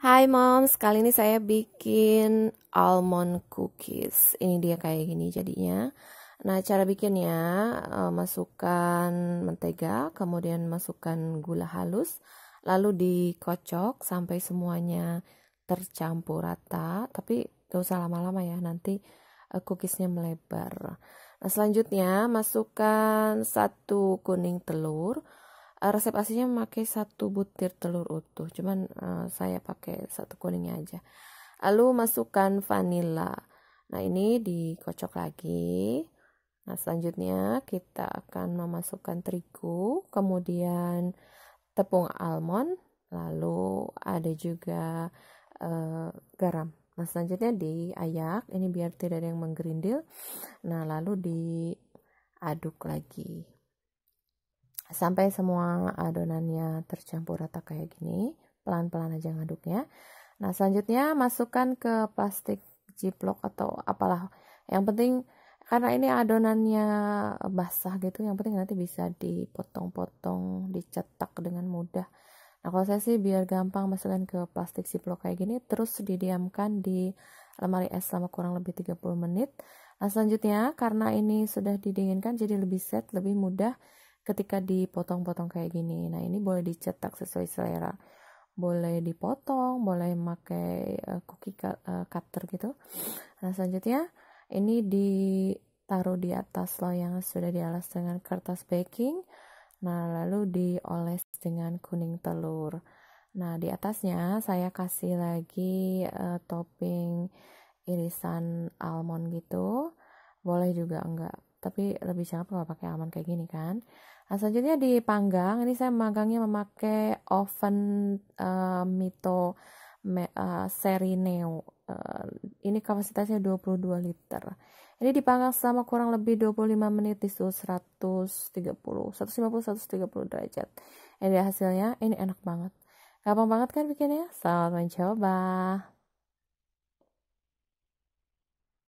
Hai moms, kali ini saya bikin almond cookies. Ini dia kayak gini jadinya. Nah, cara bikinnya eh, masukkan mentega, kemudian masukkan gula halus, lalu dikocok sampai semuanya tercampur rata, tapi gak usah lama-lama ya, nanti eh, cookiesnya melebar. Nah, selanjutnya masukkan satu kuning telur, Eh, resep aslinya memakai satu butir telur utuh cuman uh, saya pakai satu kuningnya aja lalu masukkan vanilla nah ini dikocok lagi nah selanjutnya kita akan memasukkan terigu kemudian tepung almond lalu ada juga uh, garam nah selanjutnya diayak ini biar tidak ada yang menggerindil nah lalu diaduk lagi sampai semua adonannya tercampur rata kayak gini pelan-pelan aja ngaduknya nah selanjutnya masukkan ke plastik ziplock atau apalah yang penting karena ini adonannya basah gitu yang penting nanti bisa dipotong-potong dicetak dengan mudah nah kalau saya sih biar gampang masukkan ke plastik ziplock kayak gini terus didiamkan di lemari es selama kurang lebih 30 menit nah selanjutnya karena ini sudah didinginkan jadi lebih set lebih mudah ketika dipotong-potong kayak gini nah ini boleh dicetak sesuai selera boleh dipotong boleh pakai uh, eh, cookie eh, cutter gitu nah selanjutnya ini ditaruh di atas loyang yang sudah dialas dengan kertas baking nah lalu dioles dengan kuning telur nah di atasnya saya kasih lagi uh, topping irisan almond gitu boleh juga enggak tapi lebih jangan kalau pakai aman kayak gini kan nah selanjutnya dipanggang ini saya manggangnya memakai oven uh, mito me, uh, serineo uh, ini kapasitasnya 22 liter ini dipanggang selama kurang lebih 25 menit di suhu 130 150 130 derajat ini hasilnya ini enak banget gampang banget kan bikinnya selamat mencoba